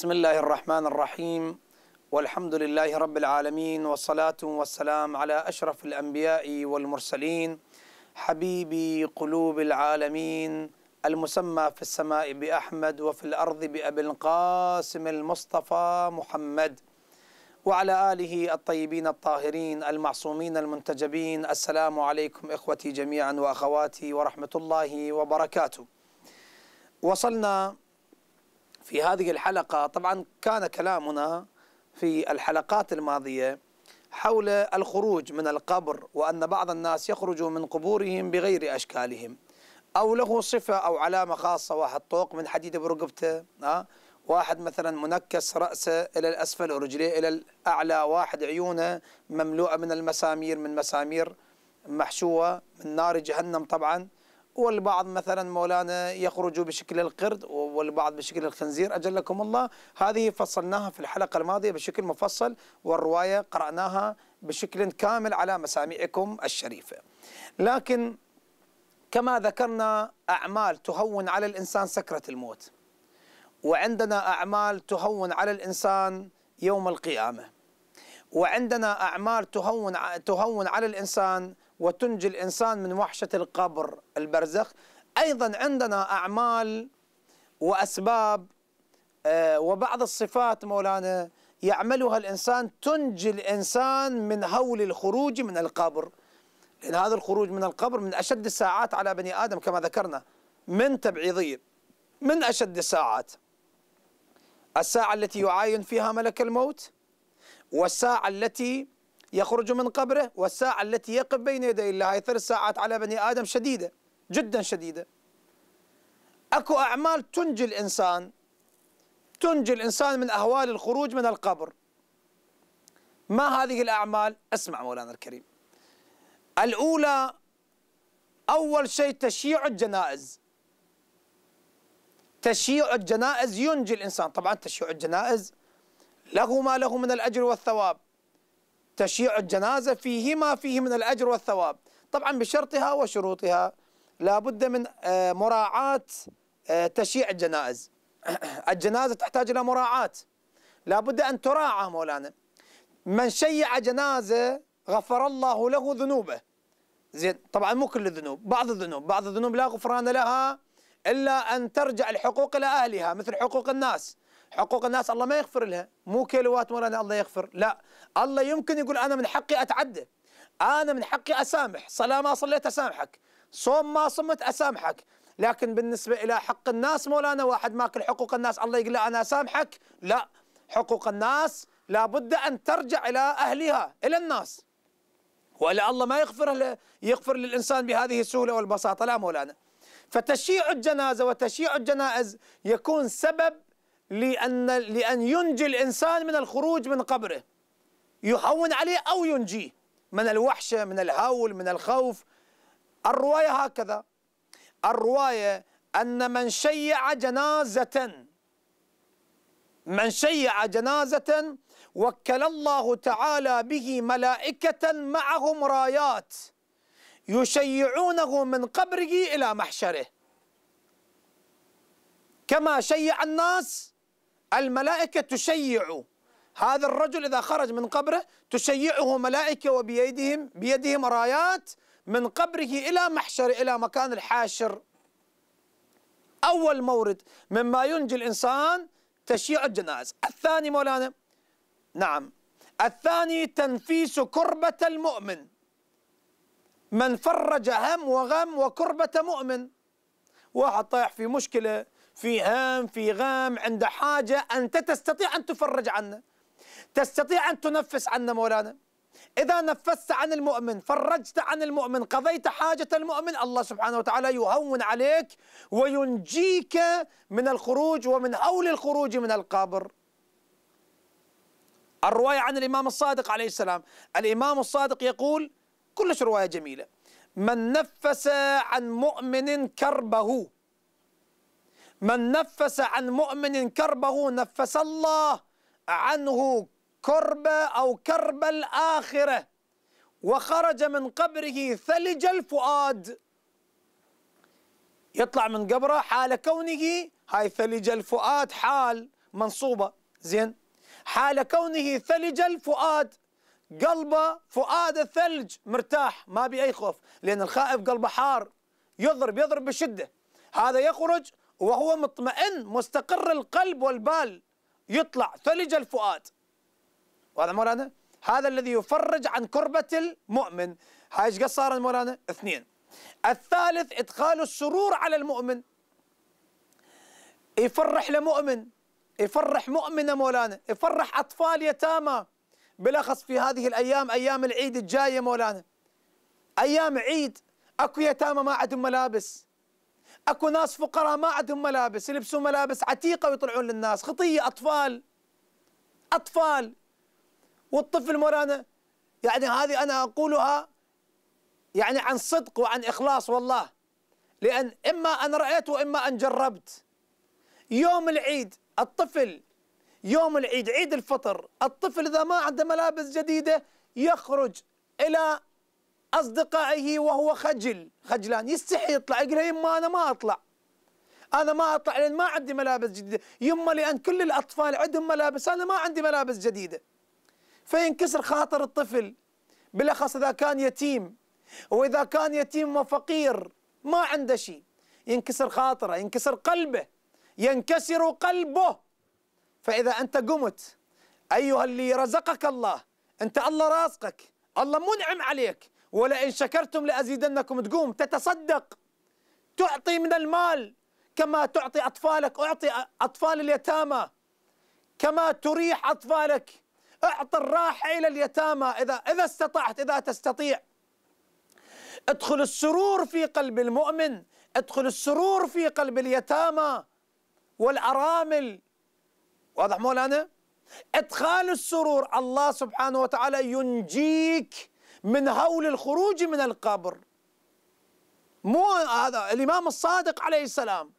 بسم الله الرحمن الرحيم والحمد لله رب العالمين والصلاة والسلام على أشرف الأنبياء والمرسلين حبيبي قلوب العالمين المسمى في السماء بأحمد وفي الأرض بأبي القاسم المصطفى محمد وعلى آله الطيبين الطاهرين المعصومين المنتجبين السلام عليكم إخوتي جميعا وأخواتي ورحمة الله وبركاته وصلنا في هذه الحلقة طبعا كان كلامنا في الحلقات الماضية حول الخروج من القبر وأن بعض الناس يخرجوا من قبورهم بغير أشكالهم أو له صفة أو علامة خاصة واحد طوق من حديد برقبته ها واحد مثلا منكس رأسه إلى الأسفل ورجليه إلى الأعلى واحد عيونه مملوءة من المسامير من مسامير محشوة من نار جهنم طبعا والبعض مثلا مولانا يخرج بشكل القرد والبعض بشكل الخنزير أجلكم الله هذه فصلناها في الحلقة الماضية بشكل مفصل والرواية قرأناها بشكل كامل على مسامعكم الشريفة لكن كما ذكرنا أعمال تهون على الإنسان سكرة الموت وعندنا أعمال تهون على الإنسان يوم القيامة وعندنا أعمال تهون تهون على الإنسان وتنجي الإنسان من وحشة القبر البرزخ أيضا عندنا أعمال وأسباب آه، وبعض الصفات مولانا يعملها الإنسان تنجي الإنسان من هول الخروج من القبر لأن هذا الخروج من القبر من أشد الساعات على بني آدم كما ذكرنا من تبعيضية من أشد الساعات الساعة التي يعاين فيها ملك الموت والساعة التي يخرج من قبره والساعة التي يقف بين يدي الله هاي ثلاث ساعات على بني آدم شديدة جدا شديدة أكو أعمال تنجي الإنسان تنجي الإنسان من أهوال الخروج من القبر ما هذه الأعمال؟ اسمع مولانا الكريم الأولى أول شيء تشييع الجنائز تشييع الجنائز ينجي الإنسان طبعا تشييع الجنائز له ما له من الأجر والثواب تشيع الجنازة فيهما فيه من الأجر والثواب طبعا بشرطها وشروطها لابد من آه، مراعاة آه، تشيع الجنائز الجنازة تحتاج إلى مراعاة لابد أن تراعى مولانا من شيع جنازة غفر الله له ذنوبه زين طبعا مو كل الذنوب بعض الذنوب بعض الذنوب لا غفران لها إلا أن ترجع الحقوق إلى أهلها مثل حقوق الناس حقوق الناس الله ما يغفر لها مو كيلوات مولانا الله يغفر لا الله يمكن يقول أنا من حقي أتعدى أنا من حقي أسامح صلاة ما صليت أسامحك صوم ما صمت أسامحك لكن بالنسبة إلى حق الناس مولانا واحد ماكل حقوق الناس الله يقول له أنا أسامحك لا حقوق الناس لابد أن ترجع إلى أهلها إلى الناس ولا الله ما يغفر يغفر للإنسان بهذه السهولة والبساطة لا مولانا فتشيع الجنازة وتشيع الجنائز يكون سبب لأن لأن ينجي الإنسان من الخروج من قبره يهون عليه أو ينجيه من الوحشة من الهول من الخوف الرواية هكذا الرواية أن من شيع جنازة من شيع جنازة وكل الله تعالى به ملائكة معهم رايات يشيعونه من قبره إلى محشره كما شيع الناس الملائكة تشيع هذا الرجل إذا خرج من قبره تشيعه ملائكة وبيدهم بيدهم رايات من قبره إلى محشر إلى مكان الحاشر أول مورد مما ينجي الإنسان تشيع الجنائز الثاني مولانا نعم الثاني تنفيس كربة المؤمن من فرج هم وغم وكربة مؤمن واحد طايح في مشكلة في هم في غام عند حاجة أنت تستطيع أن تفرج عنه تستطيع أن تنفس عنه مولانا إذا نفست عن المؤمن فرجت عن المؤمن قضيت حاجة المؤمن الله سبحانه وتعالى يهون عليك وينجيك من الخروج ومن هول الخروج من القبر الرواية عن الإمام الصادق عليه السلام الإمام الصادق يقول كلش رواية جميلة من نفس عن مؤمن كربه من نفس عن مؤمن كربه نفس الله عنه كرب أو كرب الآخرة وخرج من قبره ثلج الفؤاد يطلع من قبره حال كونه هاي ثلج الفؤاد حال منصوبة زين حال كونه ثلج الفؤاد قلبه فؤاد الثلج مرتاح ما بي أي خوف لأن الخائف قلبه حار يضرب يضرب بشدة هذا يخرج وهو مطمئن مستقر القلب والبال يطلع ثلج الفؤاد وهذا مولانا هذا الذي يفرج عن كربة المؤمن هاي ايش قد صار مولانا اثنين الثالث ادخال السرور على المؤمن يفرح لمؤمن يفرح مؤمنة مولانا يفرح أطفال يتامى بالأخص في هذه الأيام أيام العيد الجاية مولانا أيام عيد أكو يتامى ما عندهم ملابس اكو ناس فقراء ما عندهم ملابس يلبسون ملابس عتيقه ويطلعون للناس خطيه اطفال اطفال والطفل مولانا يعني هذه انا اقولها يعني عن صدق وعن اخلاص والله لان اما ان رايت واما ان جربت يوم العيد الطفل يوم العيد عيد الفطر الطفل اذا ما عنده ملابس جديده يخرج الى أصدقائه وهو خجل خجلان يستحي يطلع يقول يما أنا ما أطلع أنا ما أطلع لأن ما عندي ملابس جديدة يما لأن كل الأطفال عندهم ملابس أنا ما عندي ملابس جديدة فينكسر خاطر الطفل بالأخص إذا كان يتيم وإذا كان يتيم وفقير ما عنده شيء ينكسر خاطره ينكسر قلبه ينكسر قلبه فإذا أنت قمت أيها اللي رزقك الله أنت الله رازقك الله منعم عليك ولئن شكرتم لأزيدنكم تقوم تتصدق تعطي من المال كما تعطي أطفالك أعطي أطفال اليتامى كما تريح أطفالك أعطي الراحة إلى اليتامى إذا إذا استطعت إذا تستطيع ادخل السرور في قلب المؤمن ادخل السرور في قلب اليتامى والأرامل واضح مولانا؟ ادخال السرور الله سبحانه وتعالى ينجيك من هول الخروج من القبر مو هذا الإمام الصادق عليه السلام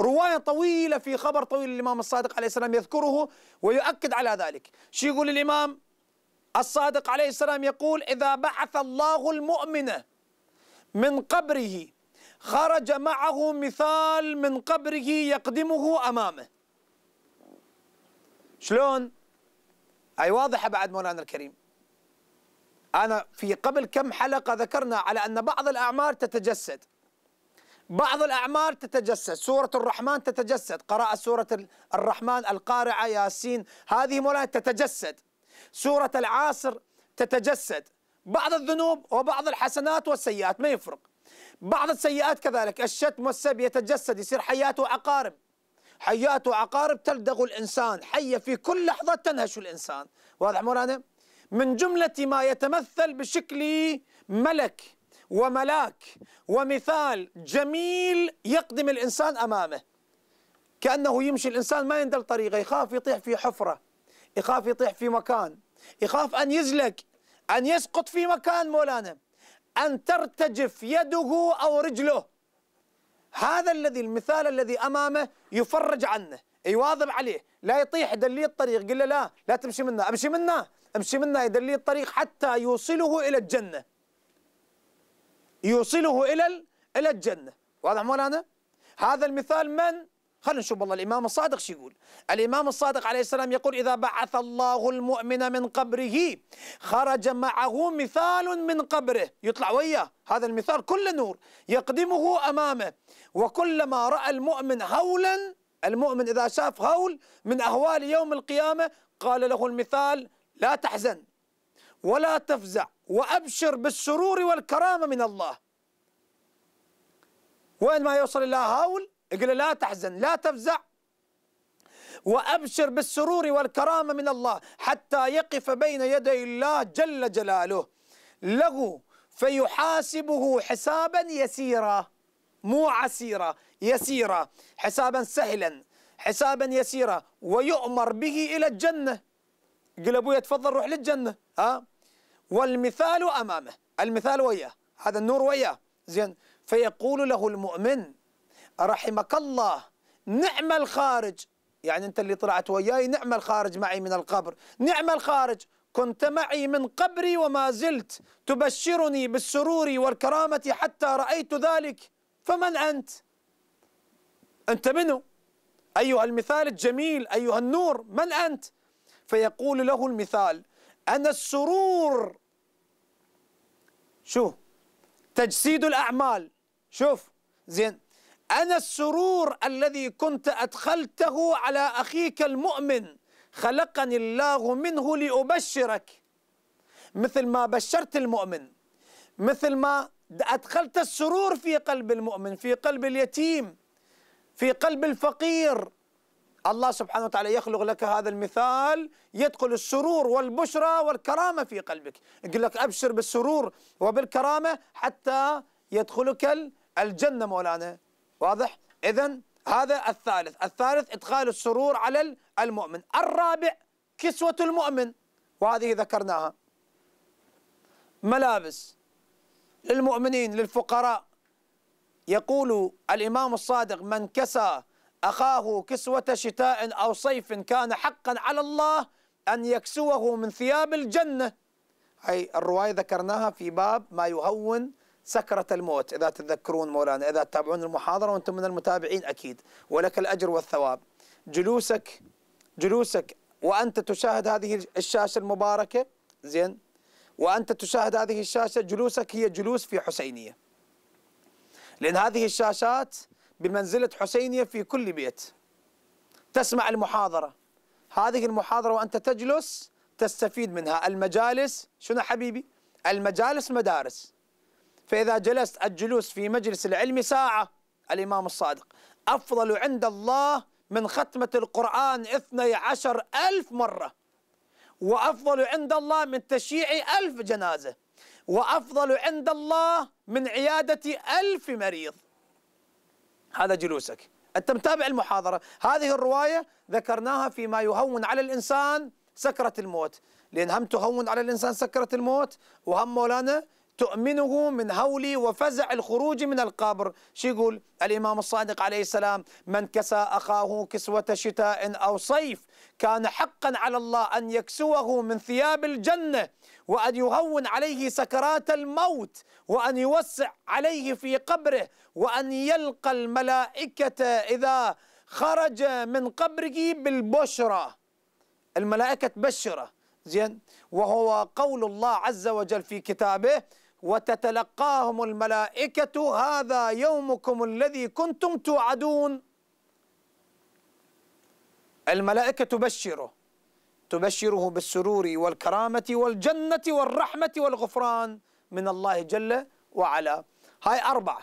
رواية طويلة في خبر طويل الإمام الصادق عليه السلام يذكره ويؤكد على ذلك شو يقول الإمام الصادق عليه السلام يقول إذا بعث الله المؤمن من قبره خرج معه مثال من قبره يقدمه أمامه شلون؟ أي واضحة بعد مولانا الكريم أنا في قبل كم حلقة ذكرنا على أن بعض الأعمال تتجسد بعض الأعمال تتجسد سورة الرحمن تتجسد قراءة سورة الرحمن القارعة ياسين هذه مولاي تتجسد سورة العاصر تتجسد بعض الذنوب وبعض الحسنات والسيئات ما يفرق بعض السيئات كذلك الشتم والسب يتجسد يصير حيات وعقارب حيات وعقارب تلدغ الإنسان حية في كل لحظة تنهش الإنسان واضح مولانا؟ من جملة ما يتمثل بشكل ملك وملاك ومثال جميل يقدم الإنسان أمامه كأنه يمشي الإنسان ما يندل طريقه يخاف يطيح في حفرة يخاف يطيح في مكان يخاف أن يزلق أن يسقط في مكان مولانا أن ترتجف يده أو رجله هذا الذي المثال الذي أمامه يفرج عنه يواظب عليه لا يطيح دليل الطريق قل له لا لا تمشي منه أمشي منه امشي منا لي الطريق حتى يوصله الى الجنه يوصله الى الى الجنه واضح مولانا هذا المثال من خلينا نشوف والله الامام الصادق شو يقول الامام الصادق عليه السلام يقول اذا بعث الله المؤمن من قبره خرج معه مثال من قبره يطلع وياه هذا المثال كل نور يقدمه امامه وكلما راى المؤمن هولا المؤمن اذا شاف هول من اهوال يوم القيامه قال له المثال لا تحزن ولا تفزع وأبشر بالسرور والكرامة من الله وين ما يوصل إلى هاول يقول لا تحزن لا تفزع وأبشر بالسرور والكرامة من الله حتى يقف بين يدي الله جل جلاله له فيحاسبه حسابا يسيرا مو عسيرا يسيرا حسابا سهلا حسابا يسيرا ويؤمر به إلى الجنة قل ابويا تفضل روح للجنه ها والمثال امامه المثال وياه هذا النور وياه زين فيقول له المؤمن رحمك الله نعم الخارج يعني انت اللي طلعت وياي نعم الخارج معي من القبر نعم الخارج كنت معي من قبري وما زلت تبشرني بالسرور والكرامة حتى رأيت ذلك فمن أنت؟ أنت منه؟ أيها المثال الجميل أيها النور من أنت؟ فيقول له المثال أنا السرور شو تجسيد الأعمال شوف زين أنا السرور الذي كنت أدخلته على أخيك المؤمن خلقني الله منه لأبشرك مثل ما بشرت المؤمن مثل ما أدخلت السرور في قلب المؤمن في قلب اليتيم في قلب الفقير الله سبحانه وتعالى يخلق لك هذا المثال يدخل السرور والبشرى والكرامة في قلبك يقول لك أبشر بالسرور وبالكرامة حتى يدخلك الجنة مولانا واضح؟ إذا هذا الثالث الثالث إدخال السرور على المؤمن الرابع كسوة المؤمن وهذه ذكرناها ملابس للمؤمنين للفقراء يقول الإمام الصادق من كسى أخاه كسوة شتاء أو صيف كان حقا على الله أن يكسوه من ثياب الجنة هي الرواية ذكرناها في باب ما يهون سكرة الموت إذا تتذكرون مولانا إذا تتابعون المحاضرة وأنتم من المتابعين أكيد ولك الأجر والثواب جلوسك جلوسك وأنت تشاهد هذه الشاشة المباركة زين وأنت تشاهد هذه الشاشة جلوسك هي جلوس في حسينية لأن هذه الشاشات بمنزلة حسينية في كل بيت تسمع المحاضرة هذه المحاضرة وأنت تجلس تستفيد منها المجالس شنو حبيبي المجالس مدارس فإذا جلست الجلوس في مجلس العلم ساعة الإمام الصادق أفضل عند الله من ختمة القرآن اثني عشر ألف مرة وأفضل عند الله من تشييع ألف جنازة وأفضل عند الله من عيادة ألف مريض هذا جلوسك أنت متابع المحاضرة هذه الرواية ذكرناها فيما يهون على الإنسان سكرة الموت لأن هم تهون على الإنسان سكرة الموت وهم مولانا تؤمنه من هول وفزع الخروج من القبر شو يقول الإمام الصادق عليه السلام من كسى أخاه كسوة شتاء أو صيف كان حقا على الله أن يكسوه من ثياب الجنة وأن يهون عليه سكرات الموت وأن يوسع عليه في قبره وأن يلقى الملائكة إذا خرج من قبره بالبشرى الملائكة تبشره زين وهو قول الله عز وجل في كتابه وتتلقاهم الملائكة هذا يومكم الذي كنتم توعدون الملائكة تبشره تبشره بالسرور والكرامة والجنة والرحمة والغفران من الله جل وعلا هاي أربعة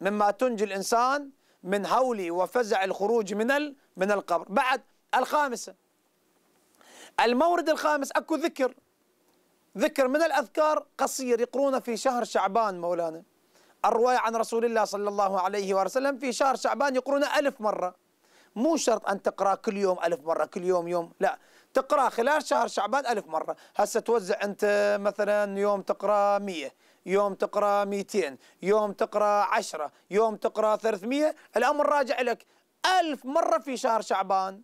مما تنجي الإنسان من هول وفزع الخروج من من القبر بعد الخامسة المورد الخامس أكو ذكر ذكر من الأذكار قصير يقرونه في شهر شعبان مولانا الرواية عن رسول الله صلى الله عليه وسلم في شهر شعبان يقرونه ألف مرة مو شرط أن تقرأ كل يوم ألف مرة كل يوم يوم لا تقرأ خلال شهر شعبان ألف مرة هسه توزع أنت مثلا يوم تقرأ مئة يوم تقرأ 200 يوم تقرأ 10 يوم تقرأ 300 الأمر راجع لك ألف مرة في شهر شعبان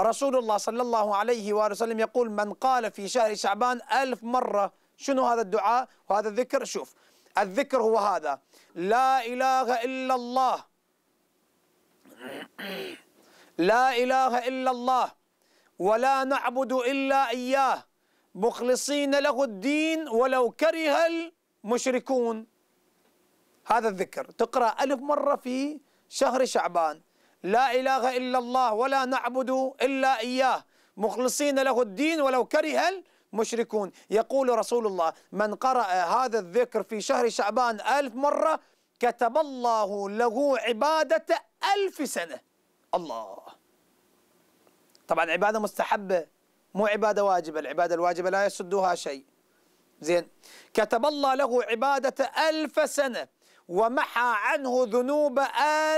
رسول الله صلى الله عليه وآله وسلم يقول من قال في شهر شعبان ألف مرة شنو هذا الدعاء وهذا الذكر شوف الذكر هو هذا لا إله إلا الله لا إله إلا الله ولا نعبد إلا إياه مخلصين له الدين ولو كره المشركون هذا الذكر تقرأ ألف مرة في شهر شعبان لا إله إلا الله ولا نعبد إلا إياه مخلصين له الدين ولو كره المشركون يقول رسول الله من قرأ هذا الذكر في شهر شعبان ألف مرة كتب الله له عبادة ألف سنة الله طبعا عبادة مستحبة مو عبادة واجبة العبادة الواجبة لا يسدها شيء زين كتب الله له عبادة ألف سنة ومحى عنه ذنوب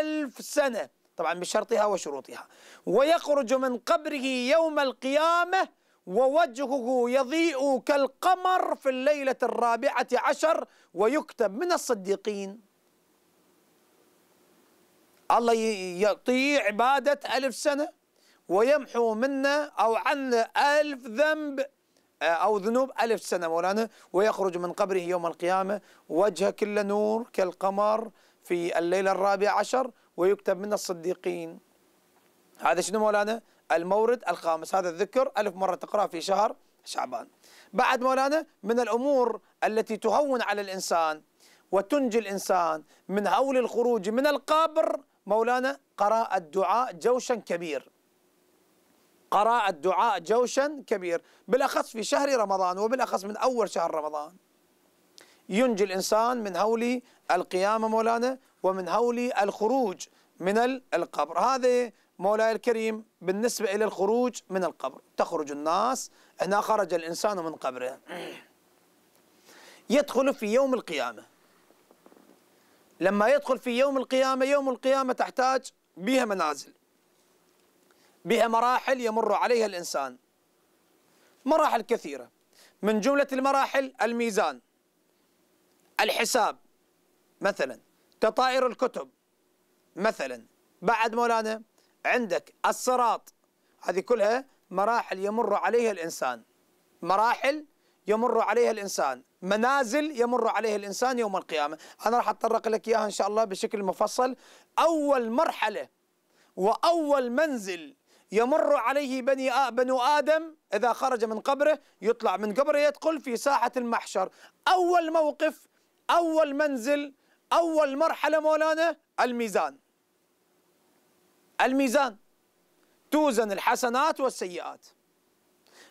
ألف سنة طبعا بشرطها وشروطها ويخرج من قبره يوم القيامة ووجهه يضيء كالقمر في الليلة الرابعة عشر ويكتب من الصديقين الله يطيع عبادة ألف سنة ويمحو منا أو عنا ألف ذنب آه، أو ذنوب ألف سنة مولانا ويخرج من قبره يوم القيامة وجهه كله نور كالقمر في الليلة الرابعة عشر ويكتب من الصديقين هذا شنو مولانا المورد الخامس هذا الذكر ألف مرة تقرأ في شهر شعبان بعد مولانا من الأمور التي تهون على الإنسان وتنجي الإنسان من هول الخروج من القبر مولانا قراءة دعاء جوشا كبير قراءة دعاء جوشا كبير بالأخص في شهر رمضان وبالأخص من أول شهر رمضان ينجي الإنسان من هول القيامة مولانا ومن هول الخروج من القبر هذا مولاي الكريم بالنسبة إلى الخروج من القبر تخرج الناس هنا خرج الإنسان من قبره يدخل في يوم القيامة لما يدخل في يوم القيامة يوم القيامة تحتاج بها منازل بها مراحل يمر عليها الإنسان مراحل كثيرة من جملة المراحل الميزان الحساب مثلا تطائر الكتب مثلا بعد مولانا عندك الصراط هذه كلها مراحل يمر عليها الانسان مراحل يمر عليها الانسان منازل يمر عليها الانسان يوم القيامه انا راح اتطرق لك اياها ان شاء الله بشكل مفصل اول مرحله واول منزل يمر عليه بني بنو ادم اذا خرج من قبره يطلع من قبره يدخل في ساحه المحشر اول موقف أول منزل أول مرحلة مولانا الميزان الميزان توزن الحسنات والسيئات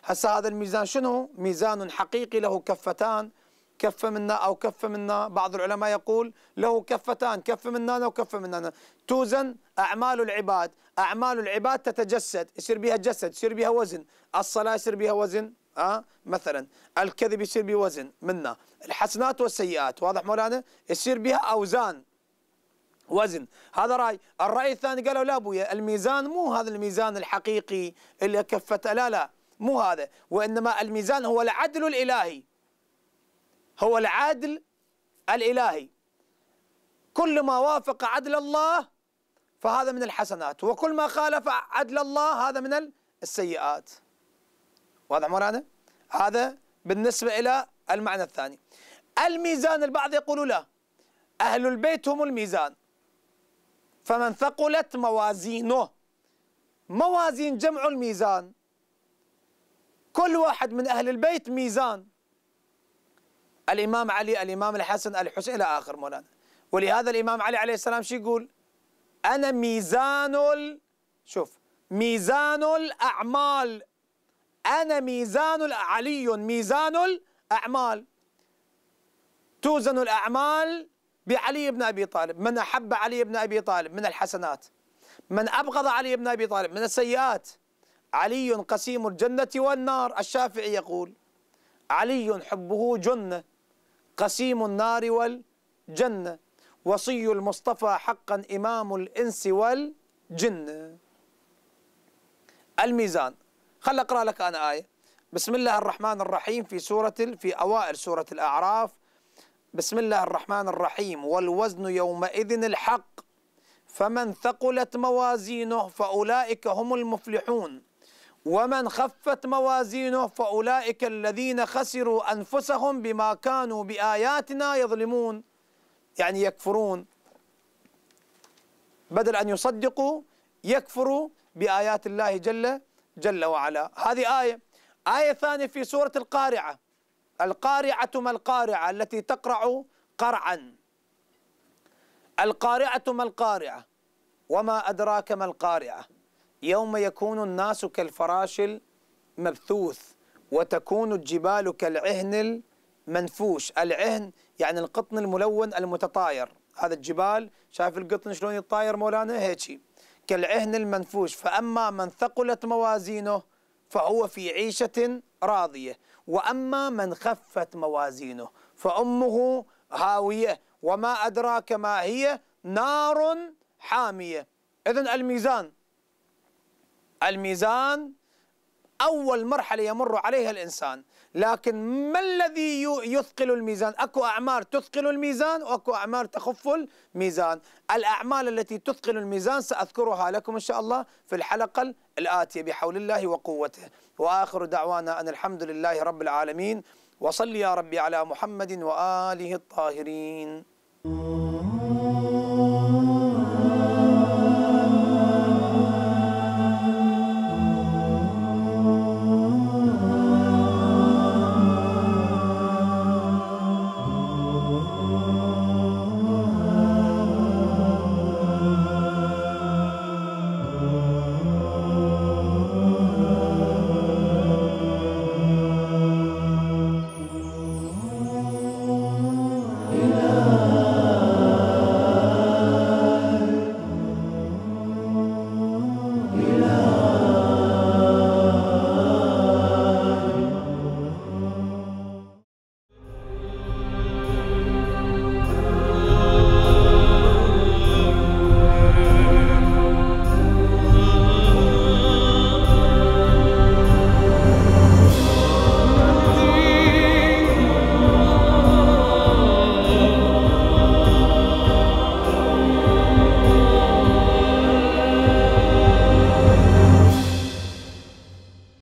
هسه هذا الميزان شنو؟ ميزان حقيقي له كفتان كفة منا أو كفة منا بعض العلماء يقول له كفتان كفة منا وكفة منا توزن أعمال العباد أعمال العباد تتجسد يصير بها جسد يصير بها وزن الصلاة يصير بها وزن أه؟ مثلا الكذب يصير بوزن منا الحسنات والسيئات واضح مولانا يصير بها أوزان وزن هذا رأي الرأي الثاني قالوا لا أبويا الميزان مو هذا الميزان الحقيقي اللي كفت لا لا مو هذا وإنما الميزان هو العدل الإلهي هو العدل الإلهي كل ما وافق عدل الله فهذا من الحسنات وكل ما خالف عدل الله هذا من السيئات واضح مرادة هذا بالنسبة إلى المعنى الثاني الميزان البعض يقول لا أهل البيت هم الميزان فمن ثقلت موازينه موازين جمع الميزان كل واحد من أهل البيت ميزان الإمام علي الإمام الحسن الحسين إلى آخر مولانا ولهذا الإمام علي عليه السلام شو يقول أنا ميزان ال... شوف ميزان الأعمال أنا ميزان علي ميزان الأعمال توزن الأعمال بعلي بن أبي طالب من أحب علي بن أبي طالب من الحسنات من أبغض علي بن أبي طالب من السيئات علي قسيم الجنة والنار الشافعي يقول علي حبه جنة قسيم النار والجنة وصي المصطفى حقا إمام الإنس والجن الميزان خل أقرأ لك أنا آية بسم الله الرحمن الرحيم في سورة في أوائل سورة الأعراف بسم الله الرحمن الرحيم والوزن يومئذ الحق فمن ثقلت موازينه فأولئك هم المفلحون ومن خفت موازينه فأولئك الذين خسروا أنفسهم بما كانوا بآياتنا يظلمون يعني يكفرون بدل أن يصدقوا يكفروا بآيات الله جل جل وعلا هذه آية آية ثانية في سورة القارعة القارعة ما القارعة التي تقرع قرعا القارعة ما القارعة وما أدراك ما القارعة يوم يكون الناس كالفراش المبثوث وتكون الجبال كالعهن المنفوش العهن يعني القطن الملون المتطاير هذا الجبال شايف القطن شلون يتطاير مولانا هيجي كالعهن المنفوش فأما من ثقلت موازينه فهو في عيشة راضية وأما من خفت موازينه فأمه هاوية وما أدراك ما هي نار حامية إذا الميزان الميزان أول مرحلة يمر عليها الإنسان لكن ما الذي يثقل الميزان اكو اعمار تثقل الميزان واكو اعمار تخف الميزان الاعمال التي تثقل الميزان ساذكرها لكم ان شاء الله في الحلقه الاتيه بحول الله وقوته واخر دعوانا ان الحمد لله رب العالمين وصل يا ربي على محمد واله الطاهرين